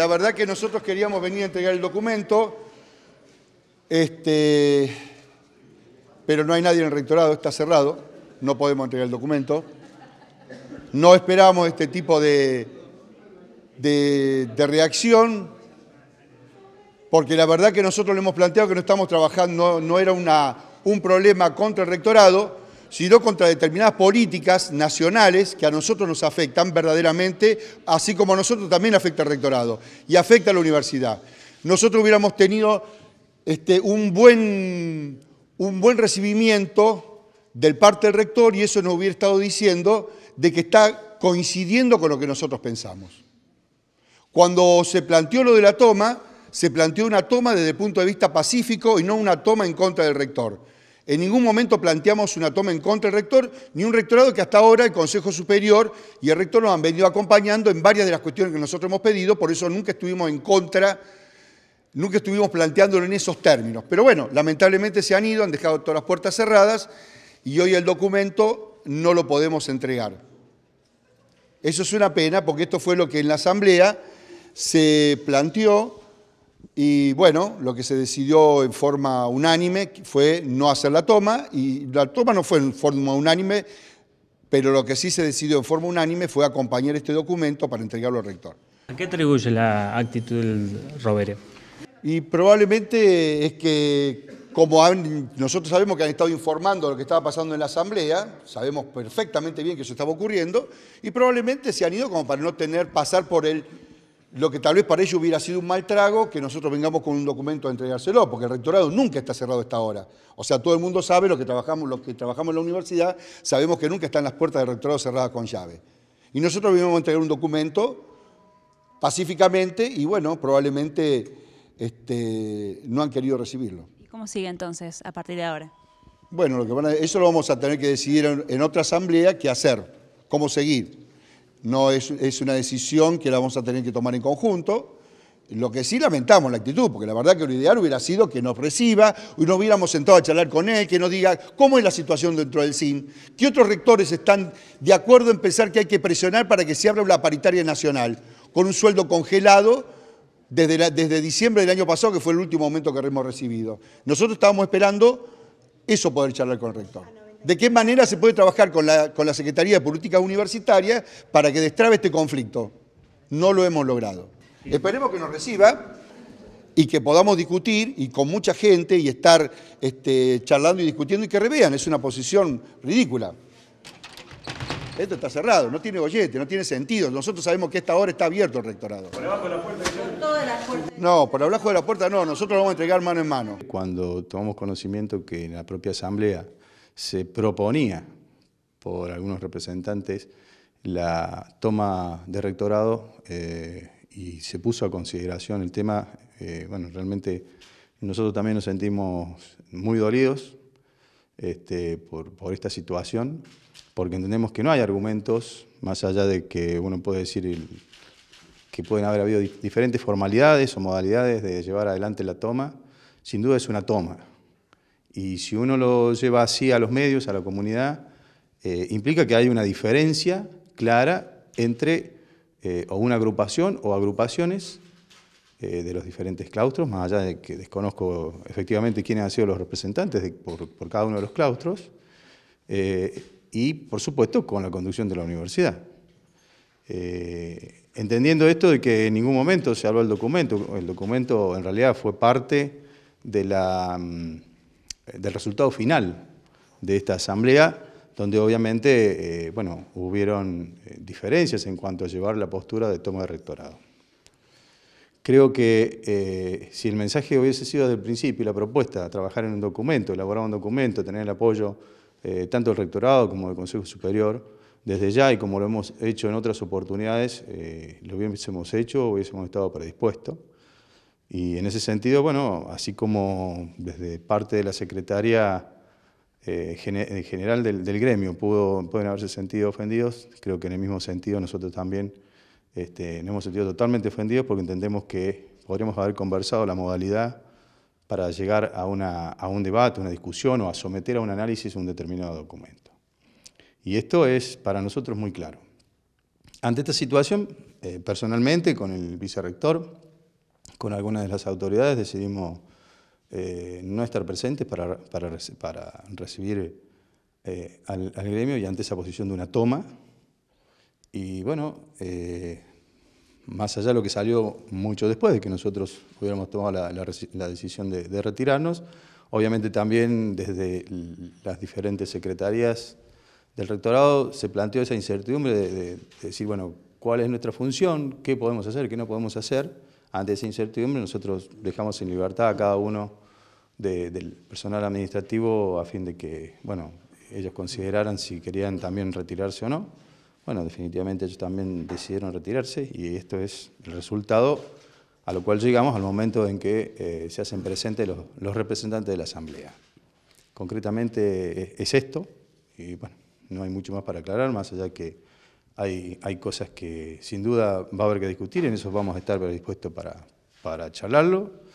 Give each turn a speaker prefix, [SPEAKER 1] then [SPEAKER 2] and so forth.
[SPEAKER 1] La verdad que nosotros queríamos venir a entregar el documento, este, pero no hay nadie en el rectorado, está cerrado, no podemos entregar el documento. No esperamos este tipo de, reacción, porque la verdad que nosotros le hemos planteado que no estamos trabajando, no, era una, un problema contra el rectorado, sino contra determinadas políticas nacionales que a nosotros nos afectan verdaderamente, así como a nosotros también afecta al rectorado y afecta a la universidad. Nosotros hubiéramos tenido este, un, buen, un buen recibimiento del parte del rector y eso nos hubiera estado diciendo de que está coincidiendo con lo que nosotros pensamos. Cuando se planteó lo de la toma, se planteó una toma desde el punto de vista pacífico y no una toma en contra del rector. En ningún momento planteamos una toma en contra del rector, ni un rectorado que hasta ahora el Consejo Superior y el rector nos han venido acompañando en varias de las cuestiones que nosotros hemos pedido, por eso nunca estuvimos en contra, nunca estuvimos planteándolo en esos términos. Pero bueno, lamentablemente se han ido, han dejado todas las puertas cerradas y hoy el documento no lo podemos entregar. Eso es una pena porque esto fue lo que en la Asamblea se planteó y bueno, lo que se decidió en forma unánime fue no hacer la toma, y la toma no fue en forma unánime, pero lo que sí se decidió en forma unánime fue acompañar este documento para entregarlo al rector. ¿A qué atribuye la actitud del Robere? Y probablemente es que, como nosotros sabemos que han estado informando lo que estaba pasando en la Asamblea, sabemos perfectamente bien que eso estaba ocurriendo, y probablemente se han ido como para no tener, pasar por el lo que tal vez para ellos hubiera sido un mal trago que nosotros vengamos con un documento a entregárselo, porque el rectorado nunca está cerrado a esta hora. O sea, todo el mundo sabe, los que trabajamos, que trabajamos en la universidad, sabemos que nunca están las puertas del rectorado cerradas con llave. Y nosotros vinimos a entregar un documento pacíficamente y bueno, probablemente este, no han querido recibirlo.
[SPEAKER 2] ¿Y cómo sigue entonces a partir de ahora?
[SPEAKER 1] Bueno, lo que eso lo vamos a tener que decidir en, en otra asamblea qué hacer, cómo seguir no es, una decisión que la vamos a tener que tomar en conjunto. Lo que sí lamentamos la actitud, porque la verdad que lo ideal hubiera sido que nos reciba, y nos hubiéramos sentado a charlar con él, que nos diga cómo es la situación dentro del CIN, qué otros rectores están de acuerdo en pensar que hay que presionar para que se abra una paritaria nacional, con un sueldo congelado desde, desde diciembre del año pasado, que fue el último momento que hemos recibido. Nosotros estábamos esperando eso poder charlar con el rector de qué manera se puede trabajar con la, Secretaría de Política Universitaria para que destrabe este conflicto. No lo hemos logrado. Esperemos que nos reciba y que podamos discutir y con mucha gente y estar este, charlando y discutiendo y que revean. Es una posición ridícula. Esto está cerrado, no tiene gollete, no tiene sentido. Nosotros sabemos que esta hora está abierto el rectorado. ¿Por abajo la puerta? No, por abajo de la puerta no, nosotros lo vamos a entregar mano en mano. Cuando tomamos
[SPEAKER 2] conocimiento que en la propia asamblea se proponía por algunos representantes la toma de rectorado eh, y se puso a consideración el tema. Eh, bueno, realmente nosotros también nos sentimos muy dolidos este, por, esta situación, porque entendemos que no hay argumentos, más allá de que uno puede decir que pueden haber habido diferentes formalidades o modalidades de llevar adelante la toma, sin duda es una toma, y si uno lo lleva así a los medios, a la comunidad, eh, implica que hay una diferencia clara entre eh, o una agrupación o agrupaciones eh, de los diferentes claustros, más allá de que desconozco efectivamente quiénes han sido los representantes por, por, cada uno de los claustros, y por supuesto con la conducción de la universidad. entendiendo esto de que en ningún momento se habló el documento, el documento en realidad fue parte de la mm, eh, del resultado final de esta asamblea, donde obviamente eh, bueno, hubieron eh, diferencias en cuanto a llevar la postura de toma de rectorado. Creo que si el mensaje hubiese sido desde el principio, la propuesta, trabajar en un documento, elaborar un documento, tener el apoyo tanto del rectorado como del Consejo Superior, desde ya y como lo hemos hecho en otras oportunidades, lo hubiésemos hecho, hubiésemos estado predispuesto. Y en ese sentido, bueno, así como desde parte de la secretaria eh, general del, gremio pudo, pueden haberse sentido ofendidos, creo que en el mismo sentido nosotros también este, nos hemos sentido totalmente ofendidos porque entendemos que podríamos haber conversado la modalidad para llegar a, una, a un debate, una discusión o a someter a un análisis un determinado documento. Y esto es para nosotros muy claro. Ante esta situación, eh, personalmente, con el vicerrector, con algunas de las autoridades decidimos eh, no estar presentes para, recibir eh, al, gremio y ante esa posición de una toma. Y bueno, eh, más allá de lo que salió mucho después de que nosotros hubiéramos tomado la, decisión de, retirarnos, obviamente también desde las diferentes secretarías del rectorado se planteó esa incertidumbre de decir, bueno, ¿cuál es nuestra función? ¿Qué podemos hacer? ¿Qué no podemos hacer? ante esa incertidumbre nosotros dejamos en libertad a cada uno del personal administrativo a fin de que, bueno, ellos consideraran si querían también retirarse o no. Bueno, definitivamente ellos también decidieron retirarse y esto es el resultado a lo cual llegamos al momento en que eh, se hacen presentes los, representantes de la Asamblea. Concretamente es, eh, es esto y bueno, no hay mucho más para aclarar, más allá que hay, cosas que sin duda va a haber que discutir, en eso vamos a estar dispuestos para charlarlo.